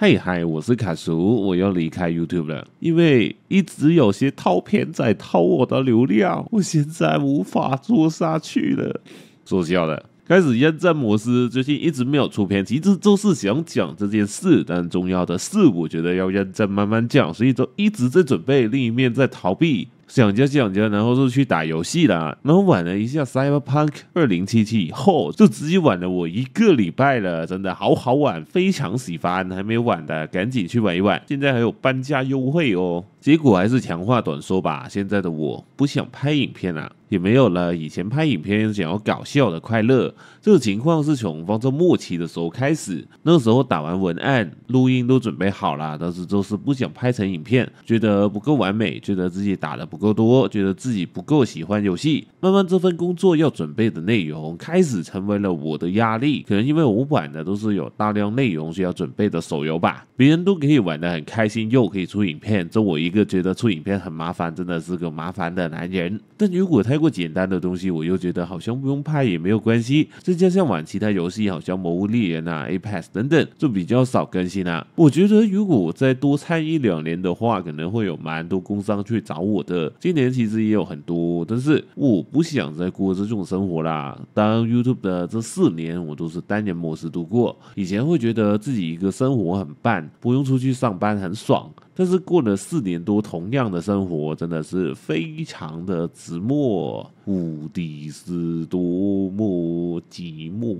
嗨嗨，我是卡叔，我要离开 YouTube 了，因为一直有些套片仔套我的流量，我现在无法做下去了。说笑了，开始验证模式，最近一直没有出片，其实就是想讲这件事，但重要的事我觉得要验证慢慢讲，所以就一直在准备，另一面在逃避。想家想家，然后就去打游戏啦。然后玩了一下《Cyberpunk 2077》以后，就直接玩了我一个礼拜了，真的好好玩，非常喜欢。还没玩的赶紧去玩一玩，现在还有半价优惠哦！结果还是长话短说吧。现在的我不想拍影片啊，也没有了以前拍影片想要搞笑的快乐。这个情况是从方舟末期的时候开始，那时候打完文案、录音都准备好了，但是就是不想拍成影片，觉得不够完美，觉得自己打的不够多，觉得自己不够喜欢游戏。慢慢这份工作要准备的内容开始成为了我的压力，可能因为我玩的都是有大量内容需要准备的手游吧，别人都可以玩的很开心又可以出影片，这我一。一个觉得出影片很麻烦，真的是个麻烦的男人。但如果太过简单的东西，我又觉得好像不用拍也没有关系。再加上玩其他游戏好像《魔物猎人》啊、Apex 等等，就比较少更新啊。我觉得如果再多参一两年的话，可能会有蛮多工商去找我的。今年其实也有很多，但是我不想再过这种生活啦。当 YouTube 的这四年，我都是单人模式度过。以前会觉得自己一个生活很棒，不用出去上班，很爽。但是过了四年多，同样的生活真的是非常的寂寞，无敌是多，么寂寞。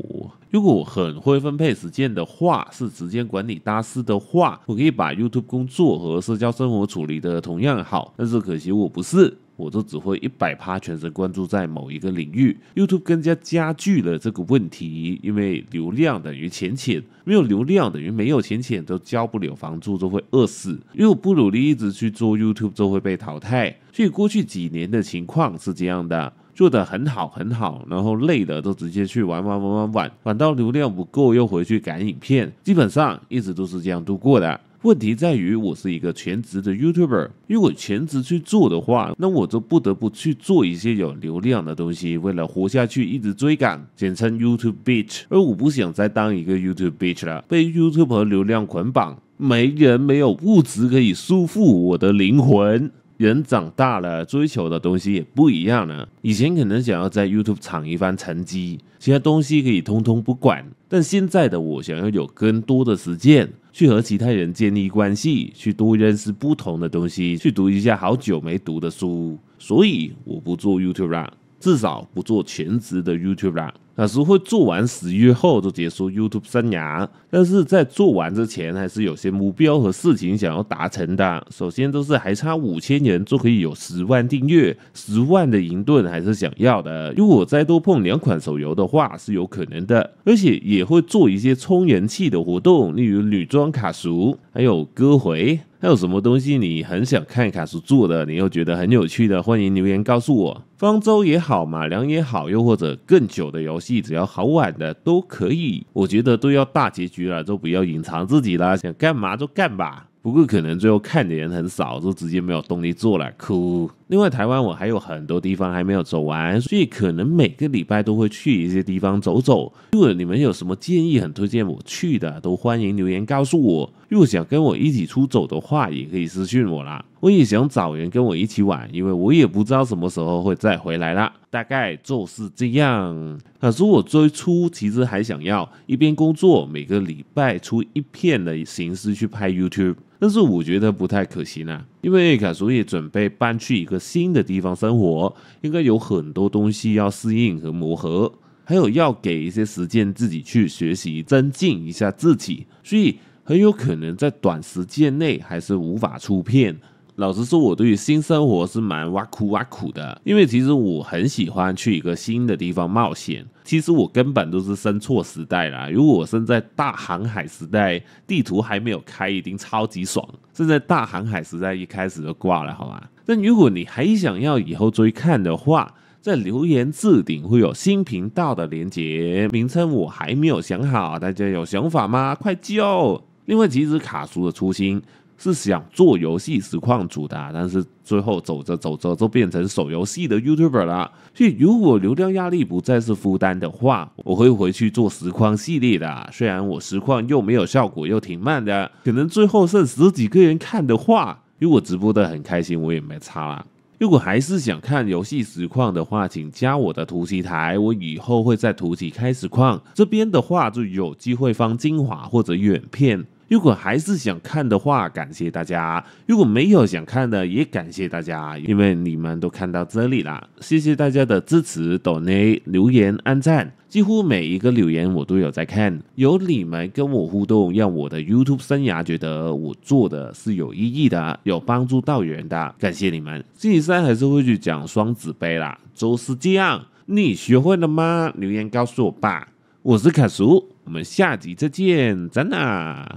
如果我很会分配时间的话，是时间管理大师的话，我可以把 YouTube 工作和社交生活处理的同样好。但是可惜我不是。我都只会一百趴，全神贯注在某一个领域。YouTube 更加加剧了这个问题，因为流量等于钱钱，没有流量等于没有钱钱，都交不了房租，都会饿死。因为我不努力，一直去做 YouTube，就会被淘汰。所以过去几年的情况是这样的：做得很好很好，然后累的都直接去玩玩玩玩玩，玩到流量不够，又回去赶影片，基本上一直都是这样度过的。问题在于，我是一个全职的 YouTuber。如果全职去做的话，那我就不得不去做一些有流量的东西，为了活下去一直追赶，简称 YouTube bitch。而我不想再当一个 YouTube bitch 了，被 YouTube 和流量捆绑，没人没有物质可以束缚我的灵魂。人长大了，追求的东西也不一样了。以前可能想要在 YouTube 闯一番成绩，其他东西可以通通不管。但现在的我想要有更多的时间去和其他人建立关系，去多认识不同的东西，去读一下好久没读的书，所以我不做 YouTube，至少不做全职的 YouTube。卡叔会做完十月后就结束 YouTube 生涯，但是在做完之前还是有些目标和事情想要达成的。首先，都是还差五千人就可以有十万订阅，十万的银盾还是想要的。如果再多碰两款手游的话，是有可能的，而且也会做一些充人气的活动，例如女装卡叔，还有歌回。还有什么东西你很想看一看是做的，你又觉得很有趣的，欢迎留言告诉我。方舟也好，马良也好，又或者更久的游戏，只要好玩的都可以。我觉得都要大结局了，就不要隐藏自己啦，想干嘛就干吧。不过可能最后看的人很少，就直接没有动力做了，哭。另外，台湾我还有很多地方还没有走完，所以可能每个礼拜都会去一些地方走走。如果你们有什么建议，很推荐我去的，都欢迎留言告诉我。如果想跟我一起出走的话，也可以私讯我啦。我也想找人跟我一起玩，因为我也不知道什么时候会再回来啦。大概就是这样。可是我最初其实还想要一边工作，每个礼拜出一片的形式去拍 YouTube，但是我觉得不太可行啊，因为卡叔也准备搬去一个新的地方生活，应该有很多东西要适应和磨合，还有要给一些时间自己去学习、增进一下自己，所以很有可能在短时间内还是无法出片。老实说，我对新生活是蛮挖苦挖苦的，因为其实我很喜欢去一个新的地方冒险。其实我根本都是生错时代啦，如果我生在大航海时代，地图还没有开，已定超级爽。生在大航海时代一开始就挂了，好吧？但如果你还想要以后追看的话，在留言置顶会有新频道的连接，名称我还没有想好，大家有想法吗？快叫！另外，其实卡叔的初心。是想做游戏实况主的，但是最后走着走着就变成手游系的 YouTuber 了。所以如果流量压力不再是负担的话，我会回去做实况系列的。虽然我实况又没有效果，又挺慢的，可能最后剩十几个人看的话，如果直播的很开心，我也没差啦。如果还是想看游戏实况的话，请加我的图七台，我以后会在图七开始况这边的话，就有机会放精华或者远片。如果还是想看的话，感谢大家；如果没有想看的，也感谢大家，因为你们都看到这里了，谢谢大家的支持、d o 留言、按赞，几乎每一个留言我都有在看，有你们跟我互动，让我的 YouTube 生涯觉得我做的是有意义的、有帮助到人的，感谢你们。星期三还是会去讲双子杯啦，周四这样，你学会了吗？留言告诉我吧。我是卡叔，我们下集再见，真的。